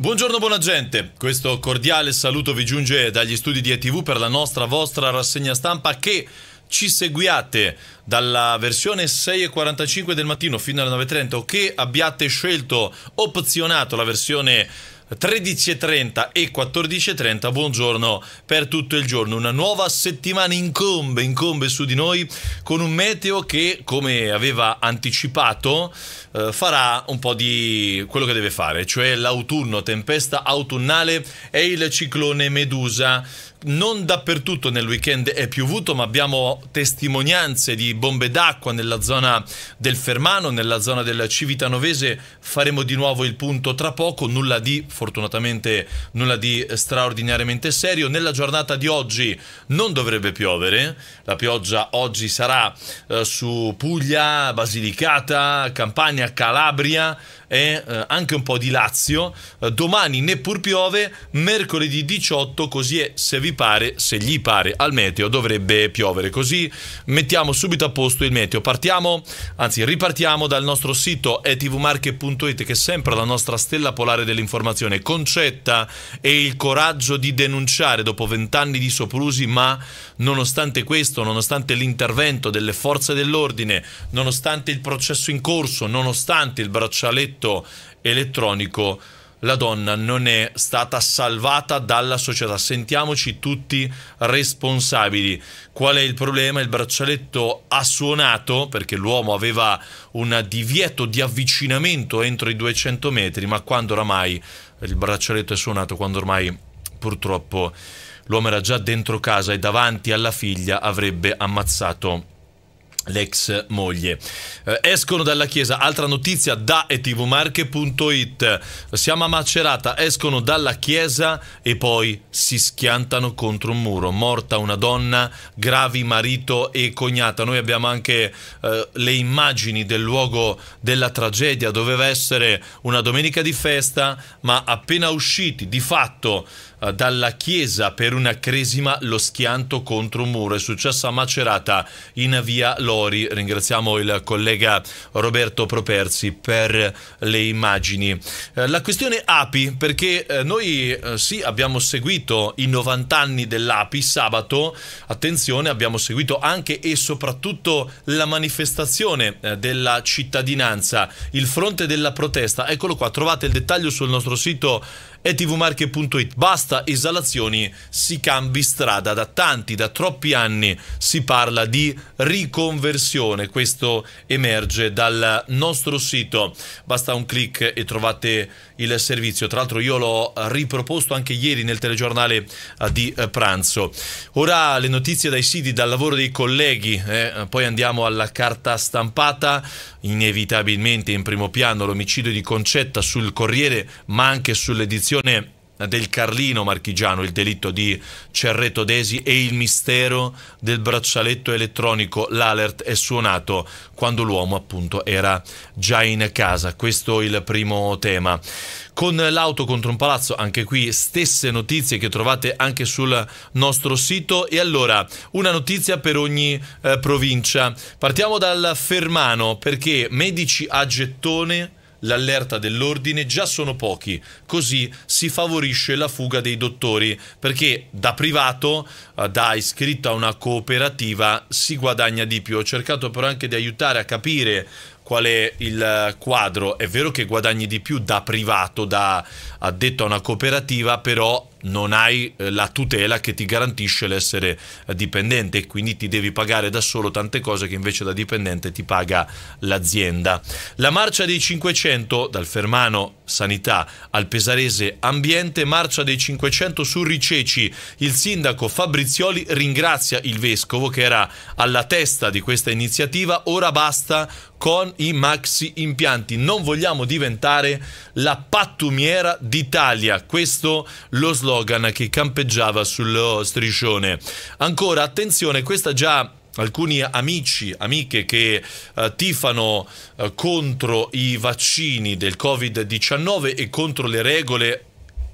Buongiorno buona gente, questo cordiale saluto vi giunge dagli studi di ETV per la nostra vostra rassegna stampa che ci seguiate dalla versione 6.45 del mattino fino alle 9.30 o che abbiate scelto, opzionato la versione 13.30 e 14.30. Buongiorno per tutto il giorno. Una nuova settimana incombe, incombe su di noi con un meteo che, come aveva anticipato, eh, farà un po' di quello che deve fare, cioè l'autunno, tempesta autunnale e il ciclone Medusa non dappertutto nel weekend è piovuto, ma abbiamo testimonianze di bombe d'acqua nella zona del Fermano, nella zona del Civitanovese. Faremo di nuovo il punto tra poco, nulla di fortunatamente nulla di straordinariamente serio. Nella giornata di oggi non dovrebbe piovere. La pioggia oggi sarà eh, su Puglia, Basilicata, Campania, Calabria e eh, anche un po' di Lazio. Eh, domani neppur piove, mercoledì 18 così è se vi gli pare, se gli pare al meteo dovrebbe piovere. Così mettiamo subito a posto il meteo. Partiamo, anzi ripartiamo dal nostro sito etvmarche.it che è sempre la nostra stella polare dell'informazione. Concetta e il coraggio di denunciare dopo vent'anni di soprusi, ma nonostante questo, nonostante l'intervento delle forze dell'ordine, nonostante il processo in corso, nonostante il braccialetto elettronico, la donna non è stata salvata dalla società. Sentiamoci tutti responsabili. Qual è il problema? Il braccialetto ha suonato perché l'uomo aveva un divieto di avvicinamento entro i 200 metri, ma quando oramai il braccialetto è suonato, quando ormai purtroppo l'uomo era già dentro casa e davanti alla figlia avrebbe ammazzato l'ex moglie. Eh, escono dalla chiesa, altra notizia da etvmarche.it. Siamo a Macerata, escono dalla chiesa e poi si schiantano contro un muro. Morta una donna, gravi marito e cognata. Noi abbiamo anche eh, le immagini del luogo della tragedia. Doveva essere una domenica di festa, ma appena usciti, di fatto dalla chiesa per una cresima lo schianto contro un muro. È successo a Macerata in via Lori. Ringraziamo il collega Roberto Properzi per le immagini. Eh, la questione api, perché eh, noi eh, sì abbiamo seguito i 90 anni dell'api sabato, attenzione abbiamo seguito anche e soprattutto la manifestazione della cittadinanza, il fronte della protesta. Eccolo qua, trovate il dettaglio sul nostro sito e tvmarche.it. Basta esalazioni, si cambi strada. Da tanti, da troppi anni si parla di riconversione. Questo emerge dal nostro sito. Basta un clic e trovate il servizio. Tra l'altro io l'ho riproposto anche ieri nel telegiornale eh, di eh, pranzo. Ora le notizie dai siti, dal lavoro dei colleghi, eh, poi andiamo alla carta stampata, inevitabilmente in primo piano l'omicidio di Concetta sul Corriere, ma anche sull'edizione situazione del Carlino marchigiano, il delitto di Cerreto Desi e il mistero del braccialetto elettronico, l'alert è suonato quando l'uomo appunto era già in casa. Questo è il primo tema. Con l'auto contro un palazzo, anche qui stesse notizie che trovate anche sul nostro sito. E allora, una notizia per ogni eh, provincia. Partiamo dal Fermano perché medici a gettone l'allerta dell'ordine già sono pochi, così si favorisce la fuga dei dottori, perché da privato, eh, da iscritto a una cooperativa, si guadagna di più. Ho cercato però anche di aiutare a capire qual è il eh, quadro. È vero che guadagni di più da privato, da addetto a una cooperativa, però non hai eh, la tutela che ti garantisce l'essere eh, dipendente e quindi ti devi pagare da solo tante cose che invece da dipendente ti paga l'azienda. La marcia dei 500 dal Fermano Sanità al Pesarese Ambiente, marcia dei 500 su Riceci. Il sindaco Fabrizioli ringrazia il vescovo che era alla testa di questa iniziativa, ora basta con i maxi impianti. Non vogliamo diventare la pattumiera d'Italia. Questo lo slogan slogan che campeggiava sullo striscione. Ancora, attenzione, questa già alcuni amici, amiche che eh, tifano eh, contro i vaccini del Covid-19 e contro le regole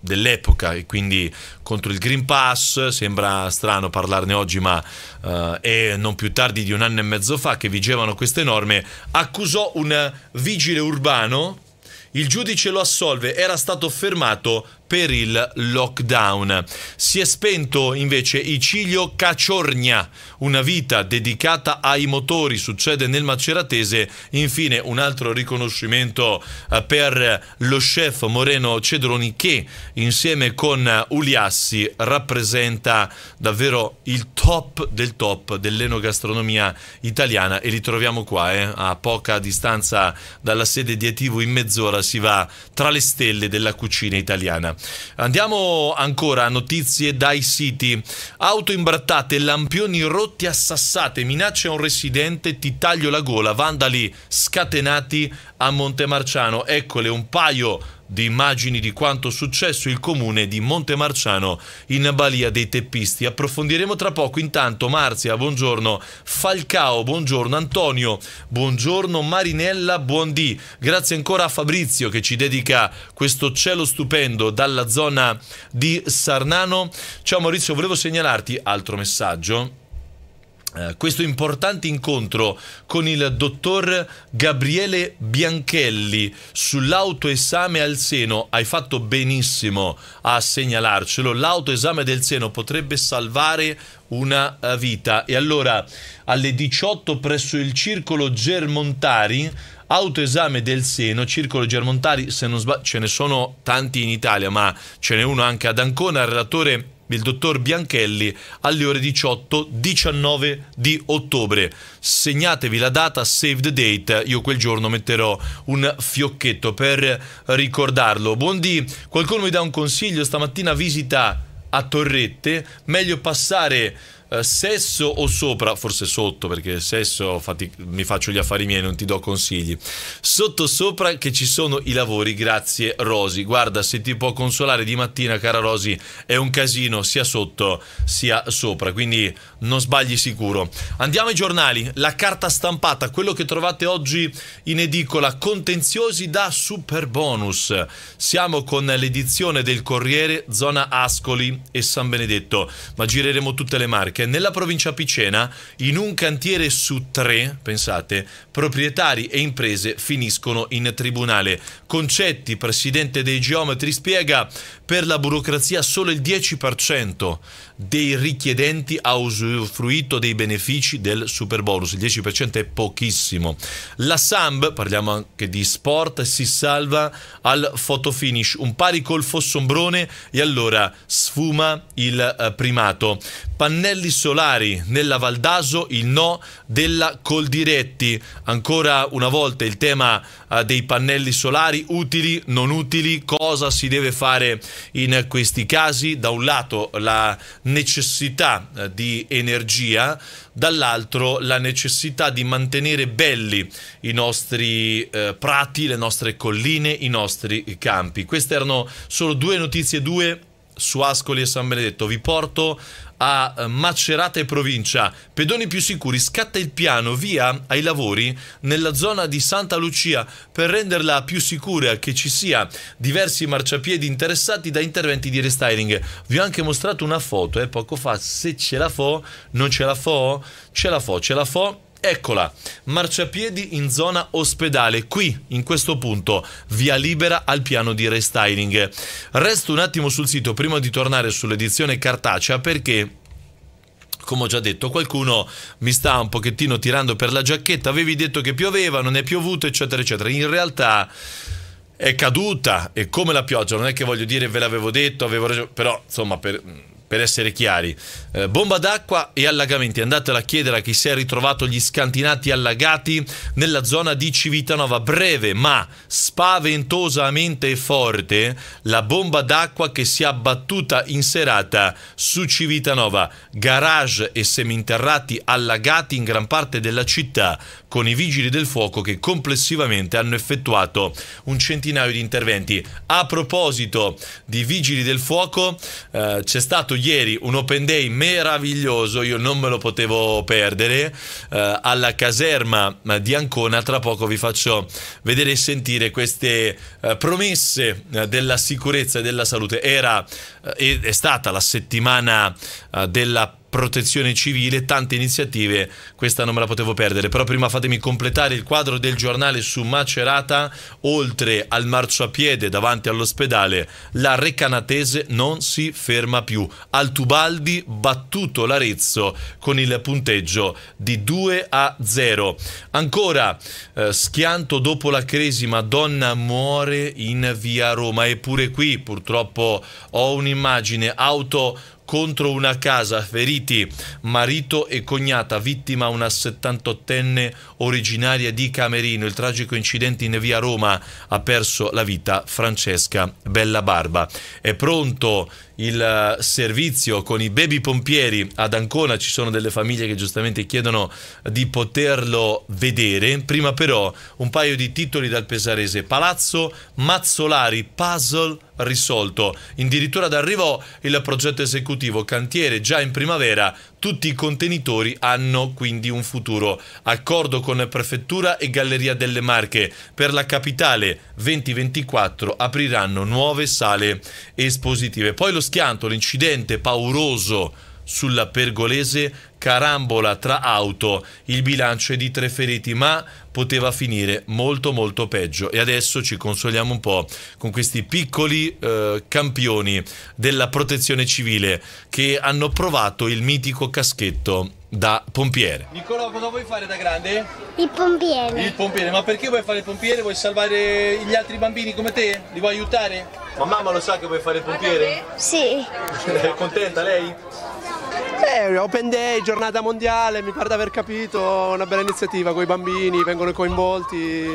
dell'epoca e quindi contro il Green Pass, sembra strano parlarne oggi ma eh, è non più tardi di un anno e mezzo fa che vigevano queste norme, accusò un vigile urbano, il giudice lo assolve, era stato fermato per il lockdown. Si è spento invece Icilio Caciornia, una vita dedicata ai motori, succede nel Maceratese, infine un altro riconoscimento eh, per lo chef Moreno Cedroni che insieme con Uliassi rappresenta davvero il top del top dell'enogastronomia italiana e li troviamo qua eh? a poca distanza dalla sede di Etivo in mezz'ora si va tra le stelle della cucina italiana. Andiamo ancora a notizie dai siti. Auto imbrattate, lampioni rotti, assassate, minacce a un residente, ti taglio la gola, vandali scatenati a Montemarciano. Eccole, un paio di immagini di quanto successo il comune di Montemarciano in Balia dei Teppisti. Approfondiremo tra poco. Intanto Marzia, buongiorno. Falcao, buongiorno. Antonio, buongiorno. Marinella, buondì. Grazie ancora a Fabrizio che ci dedica questo cielo stupendo dalla zona di Sarnano. Ciao Maurizio, volevo segnalarti altro messaggio eh, questo importante incontro con il dottor Gabriele Bianchelli sull'autoesame al seno. Hai fatto benissimo a segnalarcelo. L'autoesame del seno potrebbe salvare una eh, vita. E allora alle 18 presso il circolo Germontari autoesame del seno, circolo Germontari, se non sbaglio, ce ne sono tanti in Italia, ma ce n'è uno anche ad Ancona, il relatore il dottor Bianchelli alle ore 18-19 di ottobre. Segnatevi la data, save the date, io quel giorno metterò un fiocchetto per ricordarlo. Buondì, qualcuno mi dà un consiglio, stamattina visita a Torrette, meglio passare eh, sesso o sopra, forse sotto perché sesso fatti, mi faccio gli affari miei, non ti do consigli. Sotto sopra che ci sono i lavori, grazie Rosy. Guarda, se ti può consolare di mattina, cara Rosy, è un casino sia sotto sia sopra, quindi non sbagli sicuro. Andiamo ai giornali, la carta stampata, quello che trovate oggi in edicola, contenziosi da super bonus. Siamo con l'edizione del Corriere, zona Ascoli e San Benedetto, ma gireremo tutte le marche perché nella provincia Picena, in un cantiere su tre, pensate, proprietari e imprese finiscono in tribunale. Concetti, presidente dei geometri, spiega per la burocrazia solo il 10% dei richiedenti ha usufruito dei benefici del super bonus, il 10% è pochissimo. La Samb, parliamo anche di sport, si salva al fotofinish, un pari col Fossombrone e allora sfuma il eh, primato. Pannelli solari nella Valdaso, il no della Coldiretti, ancora una volta il tema eh, dei pannelli solari, utili, non utili, cosa si deve fare in questi casi. Da un lato la necessità eh, di energia, dall'altro la necessità di mantenere belli i nostri eh, prati, le nostre colline, i nostri campi. Queste erano solo due notizie, due su Ascoli e San Benedetto. Vi porto a eh, Macerata e provincia, pedoni più sicuri, scatta il piano via ai lavori nella zona di Santa Lucia per renderla più sicura che ci sia diversi marciapiedi interessati da interventi di restyling. Vi ho anche mostrato una foto eh, poco fa, se ce la fo, non ce la fo, ce la fo, ce la fo Eccola, marciapiedi in zona ospedale, qui in questo punto, via libera al piano di restyling. Resto un attimo sul sito prima di tornare sull'edizione cartacea perché come ho già detto, qualcuno mi sta un pochettino tirando per la giacchetta, avevi detto che pioveva, non è piovuto, eccetera, eccetera. In realtà è caduta, è come la pioggia, non è che voglio dire ve l'avevo detto, avevo ragione, però insomma per per essere chiari. Eh, bomba d'acqua e allagamenti. Andatela a chiedere a chi si è ritrovato gli scantinati allagati nella zona di Civitanova. Breve ma spaventosamente forte la bomba d'acqua che si è abbattuta in serata su Civitanova. Garage e seminterrati allagati in gran parte della città con i vigili del fuoco che complessivamente hanno effettuato un centinaio di interventi. A proposito di vigili del fuoco, eh, c'è stato ieri un open day meraviglioso, io non me lo potevo perdere, eh, alla caserma di Ancona. Tra poco vi faccio vedere e sentire queste eh, promesse eh, della sicurezza e della salute. Era, eh, è stata la settimana eh, della protezione civile, tante iniziative, questa non me la potevo perdere. Però prima fatemi completare il quadro del giornale su Macerata, oltre al marciapiede davanti all'ospedale, la Recanatese non si ferma più. Altubaldi battuto l'Arezzo con il punteggio di 2 a 0. Ancora eh, schianto dopo la cresima, donna muore in via Roma, eppure qui purtroppo ho un'immagine auto contro una casa, feriti marito e cognata, vittima una 78enne originaria di Camerino. Il tragico incidente in via Roma ha perso la vita Francesca Bella Barba. È pronto il eh, servizio con i baby pompieri ad Ancona, ci sono delle famiglie che giustamente chiedono di poterlo vedere. Prima però un paio di titoli dal Pesarese. Palazzo Mazzolari, puzzle risolto. Addirittura d'arrivo il progetto esecutivo, cantiere già in primavera, tutti i contenitori hanno quindi un futuro. Accordo con Prefettura e Galleria delle Marche. Per la capitale 2024 apriranno nuove sale espositive. Poi lo schianto, l'incidente pauroso sulla pergolese carambola tra auto, il bilancio è di tre feriti, ma poteva finire molto molto peggio. E adesso ci consoliamo un po' con questi piccoli eh, campioni della protezione civile che hanno provato il mitico caschetto da pompiere. Nicola, cosa vuoi fare da grande? Il pompiere. Il pompiere, ma perché vuoi fare il pompiere? Vuoi salvare gli altri bambini come te? Li vuoi aiutare? Ma mamma lo sa che vuoi fare il pompiere? Sì. È contenta lei? Eh, open day, giornata mondiale, mi pare di aver capito, una bella iniziativa con i bambini, vengono coinvolti,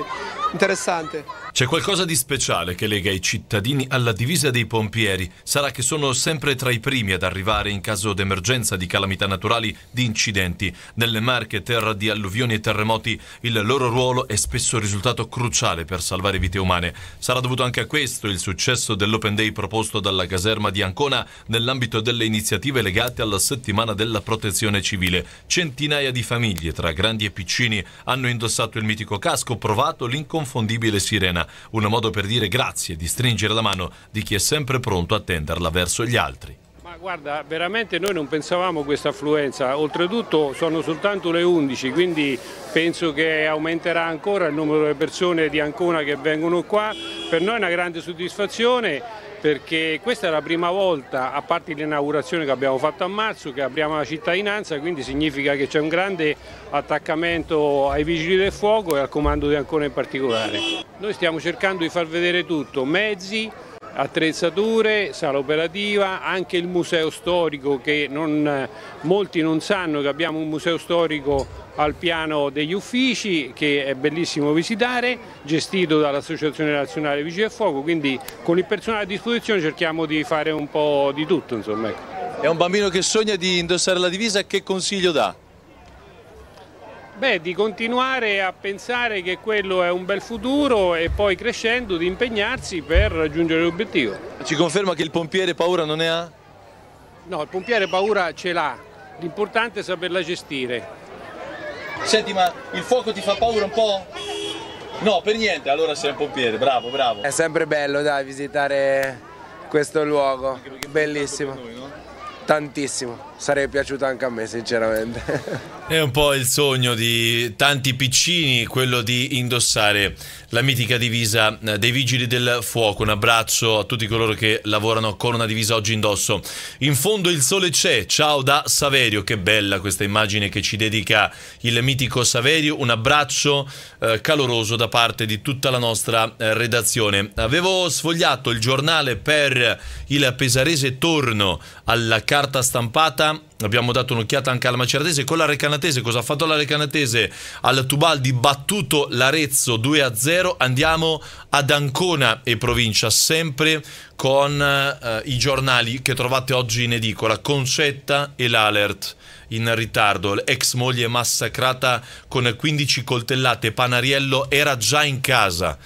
interessante. C'è qualcosa di speciale che lega i cittadini alla divisa dei pompieri. Sarà che sono sempre tra i primi ad arrivare in caso d'emergenza, di calamità naturali, di incidenti. Nelle Marche, terra di alluvioni e terremoti, il loro ruolo è spesso risultato cruciale per salvare vite umane. Sarà dovuto anche a questo il successo dell'Open Day proposto dalla caserma di Ancona nell'ambito delle iniziative legate alla settimana della protezione civile. Centinaia di famiglie, tra grandi e piccini, hanno indossato il mitico casco, provato l'inconfondibile sirena umana, un modo per dire grazie, di stringere la mano di chi è sempre pronto a tenderla verso gli altri. Ma guarda, veramente noi non pensavamo a questa affluenza, oltretutto sono soltanto le 11, quindi penso che aumenterà ancora il numero di persone di Ancona che vengono qua, per noi è una grande soddisfazione perché questa è la prima volta, a parte l'inaugurazione che abbiamo fatto a marzo, che apriamo la cittadinanza, quindi significa che c'è un grande attaccamento ai vigili del fuoco e al comando di Ancona in particolare. Noi stiamo cercando di far vedere tutto, mezzi, attrezzature, sala operativa, anche il museo storico che non, molti non sanno che abbiamo un museo storico al piano degli uffici che è bellissimo visitare, gestito dall'Associazione Nazionale Vigili del Fuoco, quindi con il personale a disposizione cerchiamo di fare un po' di tutto. Insomma, ecco. È un bambino che sogna di indossare la divisa, che consiglio dà? Beh, di continuare a pensare che quello è un bel futuro e poi crescendo di impegnarsi per raggiungere l'obiettivo. Ci conferma che il pompiere paura non ne ha? No, il pompiere paura ce l'ha, l'importante è saperla gestire. Senti, ma il fuoco ti fa paura un po'? No, per niente, allora sei un pompiere, bravo, bravo. È sempre bello, dai, visitare questo luogo, bellissimo. Noi, no? Tantissimo sarebbe piaciuto anche a me sinceramente. È un po' il sogno di tanti piccini quello di indossare la mitica divisa eh, dei Vigili del Fuoco. Un abbraccio a tutti coloro che lavorano con una divisa oggi indosso. In fondo il sole c'è, ciao da Saverio, che bella questa immagine che ci dedica il mitico Saverio. Un abbraccio eh, caloroso da parte di tutta la nostra eh, redazione. Avevo sfogliato il giornale per il pesarese torno alla carta stampata abbiamo dato un'occhiata anche alla Maceratese, con la Recanatese, cosa ha fatto la Recanatese? Al Tubaldi battuto l'Arezzo 2-0, andiamo ad Ancona e provincia, sempre con eh, i giornali che trovate oggi in edicola, Concetta e l'Alert in ritardo. l'ex moglie massacrata con 15 coltellate, Panariello era già in casa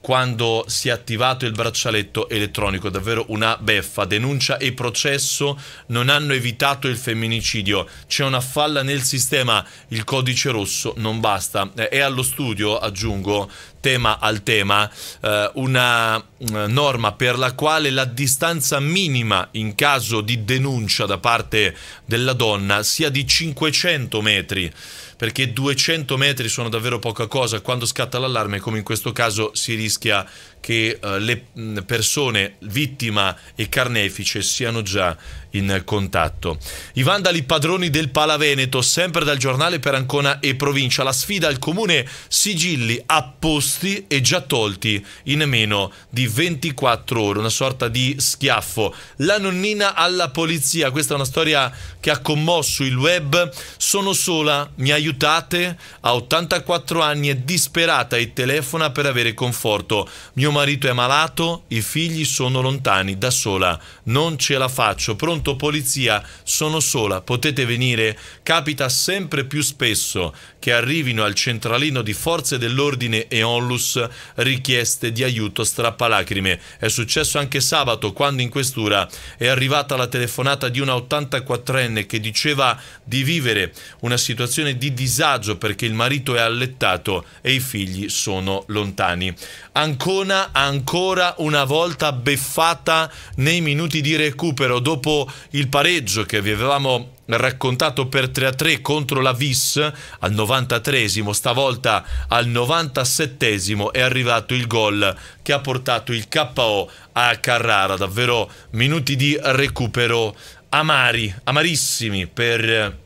quando si è attivato il braccialetto elettronico, davvero una beffa. Denuncia e processo non hanno evitato il femminicidio, c'è una falla nel sistema, il codice rosso non basta. Eh, è allo studio, aggiungo, tema al tema, eh, una eh, norma per la quale la distanza minima in caso di denuncia da parte della donna sia di 500 metri perché 200 metri sono davvero poca cosa, quando scatta l'allarme come in questo caso si rischia che eh, le mm, persone vittima e carnefice siano già in contatto. I vandali padroni del Palaveneto, sempre dal giornale per Ancona e provincia, la sfida al comune sigilli apposti e già tolti in meno di 24 ore, una sorta di schiaffo. La nonnina alla polizia, questa è una storia che ha commosso il web, sono sola, mi aiutate? Ha 84 anni, è disperata e telefona per avere conforto. Mio mio marito è malato, i figli sono lontani, da sola. Non ce la faccio. Pronto polizia, sono sola, potete venire? Capita sempre più spesso che arrivino al centralino di forze dell'ordine e onlus richieste di aiuto strappalacrime. È successo anche sabato quando in questura è arrivata la telefonata di una 84enne che diceva di vivere una situazione di disagio perché il marito è allettato e i figli sono lontani. Ancona ancora una volta beffata nei minuti di recupero dopo il pareggio che vi avevamo raccontato per 3-3 contro la Vis al 93esimo, stavolta al 97esimo è arrivato il gol che ha portato il KO a Carrara, davvero minuti di recupero amari, amarissimi per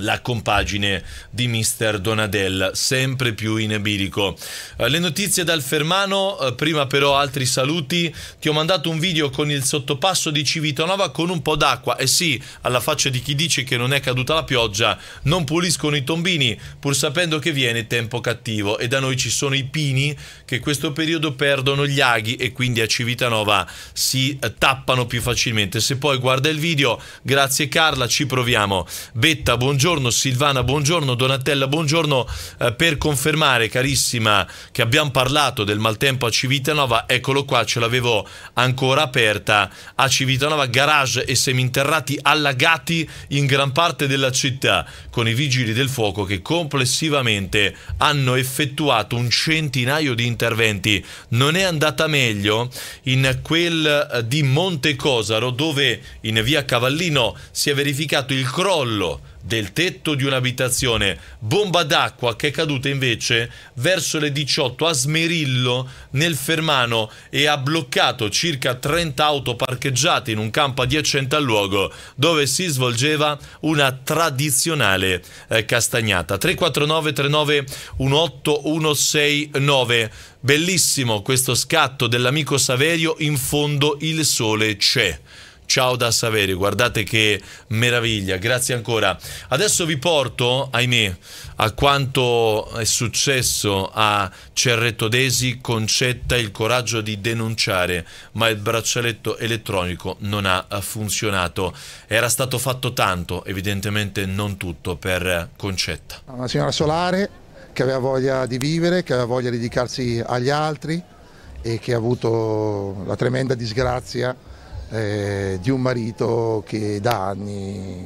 la compagine di mister Donadel, sempre più in ebirico. Eh, le notizie dal Fermano, eh, prima però altri saluti. Ti ho mandato un video con il sottopasso di Civitanova con un po' d'acqua. E eh sì, alla faccia di chi dice che non è caduta la pioggia, non puliscono i tombini, pur sapendo che viene tempo cattivo. E da noi ci sono i pini che questo periodo perdono gli aghi e quindi a Civitanova si tappano più facilmente. Se poi guarda il video, grazie Carla, ci proviamo. Betta, buongiorno buongiorno Silvana, buongiorno Donatella, buongiorno eh, per confermare carissima che abbiamo parlato del maltempo a Civitanova, eccolo qua, ce l'avevo ancora aperta a Civitanova, garage e seminterrati allagati in gran parte della città con i vigili del fuoco che complessivamente hanno effettuato un centinaio di interventi. Non è andata meglio in quel eh, di Monte Cosaro dove in via Cavallino si è verificato il crollo del tetto di un'abitazione, bomba d'acqua che è caduta invece verso le 18 a Smerillo nel Fermano e ha bloccato circa 30 auto parcheggiate in un campo adiacente al luogo dove si svolgeva una tradizionale eh, castagnata. 349 39 18 169. Bellissimo questo scatto dell'amico Saverio in fondo il sole c'è. Ciao da Saverio, guardate che meraviglia, grazie ancora. Adesso vi porto, ahimè, a quanto è successo a Cerretto Desi, Concetta il coraggio di denunciare, ma il braccialetto elettronico non ha eh, funzionato. Era stato fatto tanto, evidentemente non tutto per Concetta. Una signora solare che aveva voglia di vivere, che aveva voglia di dedicarsi agli altri e che ha avuto la tremenda disgrazia eh, di un marito che da anni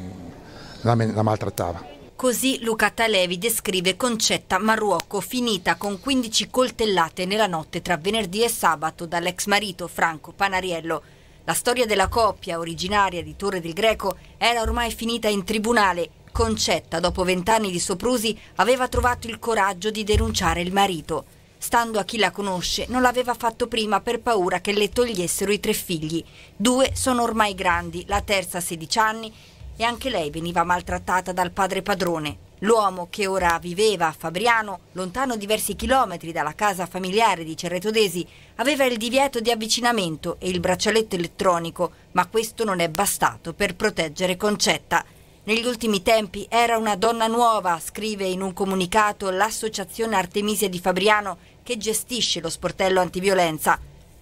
la, la maltrattava. Così Luca Talevi descrive Concetta Marruocco finita con 15 coltellate nella notte tra venerdì e sabato dall'ex marito Franco Panariello. La storia della coppia originaria di Torre del Greco era ormai finita in tribunale. Concetta, dopo vent'anni di soprusi, aveva trovato il coraggio di denunciare il marito. Stando a chi la conosce, non l'aveva fatto prima per paura che le togliessero i tre figli. Due sono ormai grandi, la terza a 16 anni e anche lei veniva maltrattata dal padre padrone. L'uomo che ora viveva a Fabriano, lontano diversi chilometri dalla casa familiare di Cerretodesi, aveva il divieto di avvicinamento e il braccialetto elettronico, ma questo non è bastato per proteggere Concetta. Negli ultimi tempi era una donna nuova, scrive in un comunicato l'associazione Artemisia di Fabriano che gestisce lo sportello antiviolenza.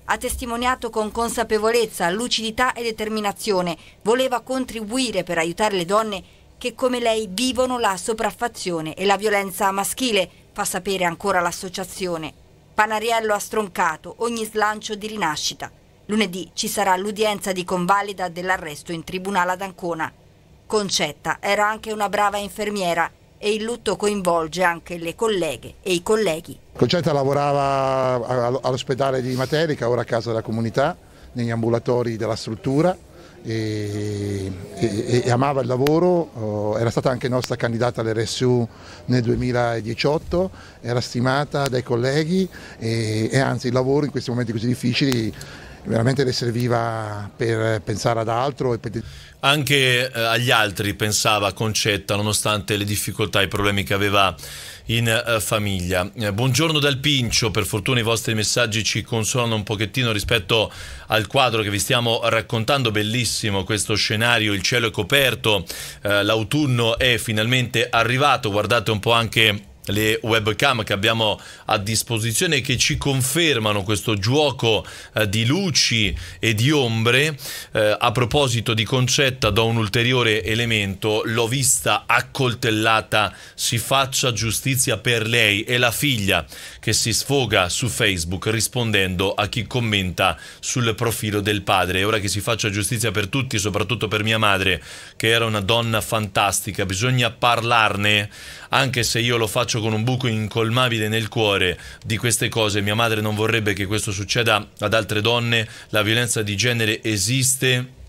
Ha testimoniato con consapevolezza, lucidità e determinazione, voleva contribuire per aiutare le donne che come lei vivono la sopraffazione e la violenza maschile, fa sapere ancora l'associazione. Panariello ha stroncato ogni slancio di rinascita. Lunedì ci sarà l'udienza di convalida dell'arresto in tribunale ad Ancona. Concetta era anche una brava infermiera e il lutto coinvolge anche le colleghe e i colleghi. Concetta lavorava all'ospedale di Materica, ora a casa della comunità, negli ambulatori della struttura. E, e, e, amava il lavoro, oh, era stata anche nostra candidata all'RSU nel 2018, era stimata dai colleghi e, e anzi il lavoro in questi momenti così difficili veramente le serviva per pensare ad altro. Per... Anche eh, agli altri pensava Concetta, nonostante le difficoltà e i problemi che aveva in eh, famiglia. Eh, buongiorno dal Pincio, per fortuna i vostri messaggi ci consolano un pochettino rispetto al quadro che vi stiamo raccontando, bellissimo questo scenario, il cielo è coperto, eh, l'autunno è finalmente arrivato, guardate un po' anche le webcam che abbiamo a disposizione che ci confermano questo gioco eh, di luci e di ombre. Eh, a proposito di Concetta, do un ulteriore elemento: l'ho vista accoltellata, si faccia giustizia per lei e la figlia che si sfoga su Facebook rispondendo a chi commenta sul profilo del padre. È ora che si faccia giustizia per tutti, soprattutto per mia madre, che era una donna fantastica. Bisogna parlarne, anche se io lo faccio faccio con un buco incolmabile nel cuore di queste cose. Mia madre non vorrebbe che questo succeda ad altre donne. La violenza di genere esiste.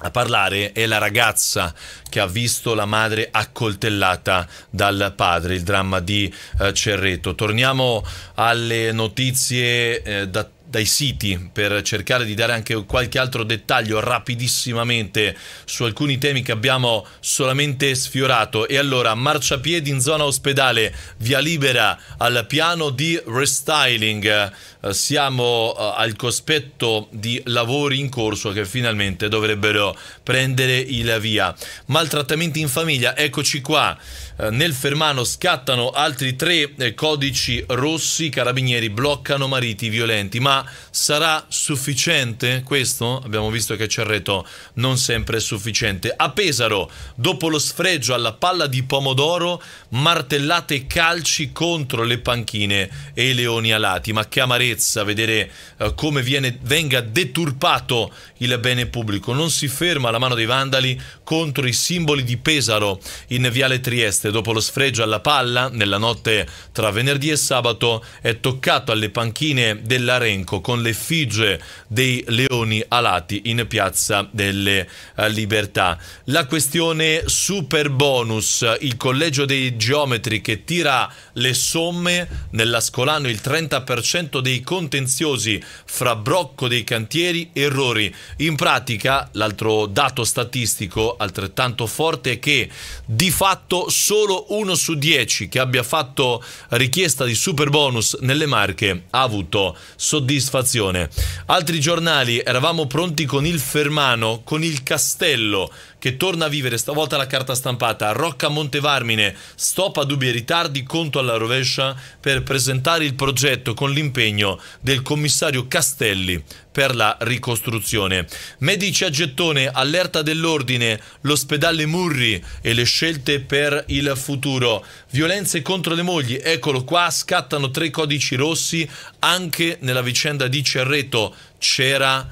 A parlare è la ragazza che ha visto la madre accoltellata dal padre, il dramma di eh, Cerreto. Torniamo alle notizie eh, da dai siti per cercare di dare anche qualche altro dettaglio rapidissimamente su alcuni temi che abbiamo solamente sfiorato. E allora, marciapiedi in zona ospedale, via libera al piano di restyling. Eh, siamo eh, al cospetto di lavori in corso che finalmente dovrebbero prendere il via. Maltrattamenti in famiglia, eccoci qua. Eh, nel Fermano scattano altri tre codici rossi, carabinieri bloccano mariti violenti, ma sarà sufficiente questo? Abbiamo visto che Cerreto non sempre è sufficiente. A Pesaro, dopo lo sfregio alla palla di pomodoro, martellate e calci contro le panchine e i leoni alati. Ma che amarezza vedere eh, come viene, venga deturpato il bene pubblico. Non si ferma la mano dei vandali contro i simboli di Pesaro in Viale Trieste. Dopo lo sfregio alla palla, nella notte tra venerdì e sabato, è toccato alle panchine dell'Arenco con l'effigie dei leoni alati in Piazza delle eh, Libertà. La questione super bonus, il collegio dei geometri che tira le somme nell'Ascolano il 30% dei contenziosi fra brocco dei cantieri, errori in pratica, l'altro dato statistico altrettanto forte è che di fatto solo uno su dieci che abbia fatto richiesta di super bonus nelle marche ha avuto soddisfazione. Altri giornali eravamo pronti con il Fermano, con il Castello, che torna a vivere stavolta la carta stampata. Rocca Montevarmine, stop a dubbi e ritardi, conto alla rovescia per presentare il progetto con l'impegno del commissario Castelli per la ricostruzione. Medici a gettone, allerta dell'ordine, l'ospedale Murri e le scelte per il futuro. Violenze contro le mogli, eccolo qua, scattano tre codici rossi anche nella vicenda di Cerreto. C'era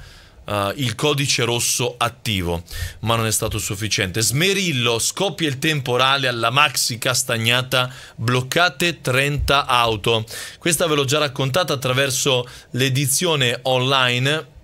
uh, il codice rosso attivo, ma non è stato sufficiente. Smerillo scoppia il temporale alla maxi castagnata, bloccate 30 auto. Questa ve l'ho già raccontata attraverso l'edizione online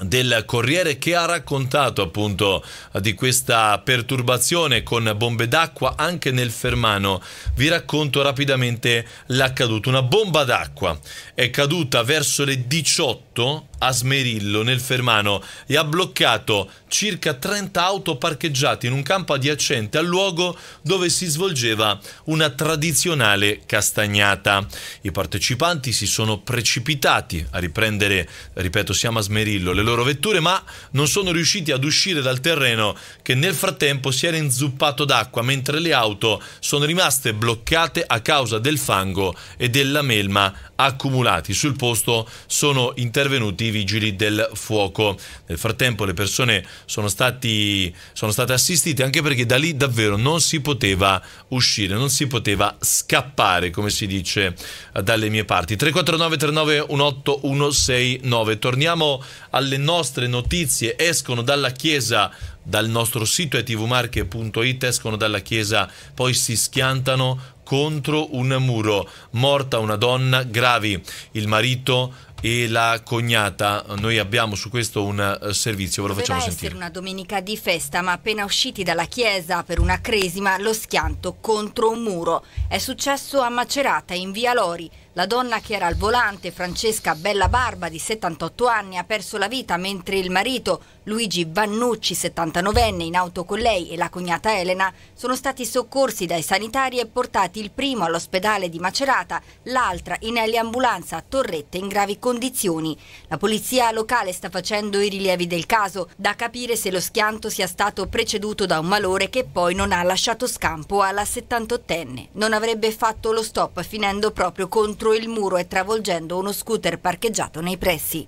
del Corriere che ha raccontato appunto di questa perturbazione con bombe d'acqua anche nel Fermano. Vi racconto rapidamente l'accaduto. Una bomba d'acqua è caduta verso le 18 8 a Smerillo nel Fermano e ha bloccato circa 30 auto parcheggiate in un campo adiacente al luogo dove si svolgeva una tradizionale castagnata. I partecipanti si sono precipitati a riprendere, ripeto, siamo a Smerillo, le loro vetture, ma non sono riusciti ad uscire dal terreno che nel frattempo si era inzuppato d'acqua, mentre le auto sono rimaste bloccate a causa del fango e della melma accumulati. Sul posto sono interessati intervenuti i vigili del fuoco. Nel frattempo le persone sono, stati, sono state assistite anche perché da lì davvero non si poteva uscire, non si poteva scappare, come si dice dalle mie parti. 349 3918 169. Torniamo alle nostre notizie. Escono dalla chiesa dal nostro sito etvmarche.it escono dalla chiesa, poi si schiantano contro un muro. Morta una donna, gravi il marito e la cognata. Noi abbiamo su questo un eh, servizio, ve lo Doveva facciamo sentire. essere una domenica di festa, ma appena usciti dalla chiesa per una cresima, lo schianto contro un muro. È successo a Macerata, in via Lori. La donna che era al volante, Francesca Bella Barba, di 78 anni, ha perso la vita mentre il marito, Luigi Vannucci, 79enne, in auto con lei e la cognata Elena, sono stati soccorsi dai sanitari e portati il primo all'ospedale di Macerata, l'altra in eliambulanza a Torrette in gravi condizioni. La polizia locale sta facendo i rilievi del caso, da capire se lo schianto sia stato preceduto da un malore che poi non ha lasciato scampo alla 78enne. Non avrebbe fatto lo stop finendo proprio contro contro il muro e travolgendo uno scooter parcheggiato nei pressi.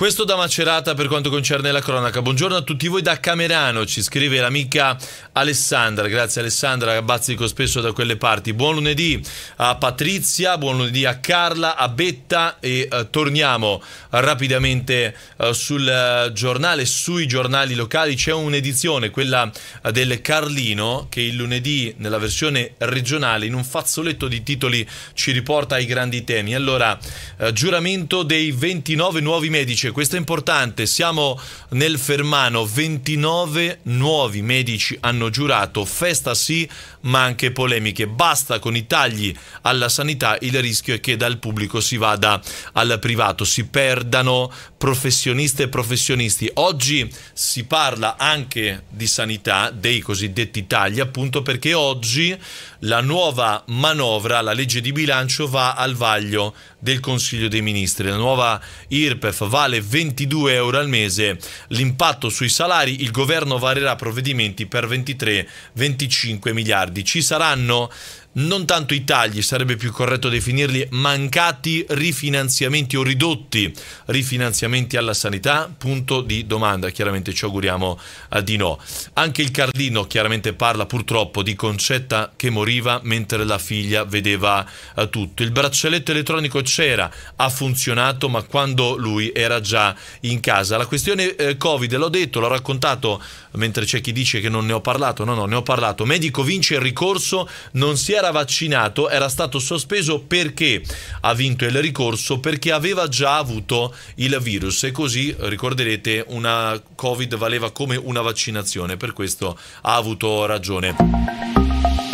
Questo da Macerata per quanto concerne la cronaca. Buongiorno a tutti voi da Camerano, ci scrive l'amica Alessandra. Grazie Alessandra, bazzico spesso da quelle parti. Buon lunedì a Patrizia, buon lunedì a Carla, a Betta e eh, torniamo rapidamente eh, sul eh, giornale, sui giornali locali. C'è un'edizione, quella eh, del Carlino, che il lunedì nella versione regionale in un fazzoletto di titoli ci riporta ai grandi temi. Allora, eh, giuramento dei 29 nuovi medici dice, questo è importante, siamo nel Fermano, 29 nuovi medici hanno giurato, festa sì, ma anche polemiche. Basta con i tagli alla sanità, il rischio è che dal pubblico si vada al privato, si perdano professioniste e professionisti. Oggi si parla anche di sanità, dei cosiddetti tagli, appunto perché oggi la nuova manovra, la legge di bilancio va al vaglio del Consiglio dei Ministri. La nuova IRPEF vale 22 euro al mese, l'impatto sui salari, il governo varerà provvedimenti per 23-25 miliardi. Ci saranno non tanto i tagli, sarebbe più corretto definirli mancati rifinanziamenti o ridotti rifinanziamenti alla sanità? Punto di domanda, chiaramente ci auguriamo eh, di no. Anche il Cardino chiaramente parla purtroppo di Concetta che moriva mentre la figlia vedeva eh, tutto. Il braccialetto elettronico c'era, ha funzionato ma quando lui era già in casa. La questione eh, Covid, l'ho detto, l'ho raccontato mentre c'è chi dice che non ne ho parlato, no no ne ho parlato. Medico vince il ricorso, non si è era vaccinato era stato sospeso perché ha vinto il ricorso, perché aveva già avuto il virus e così ricorderete una Covid valeva come una vaccinazione, per questo ha avuto ragione.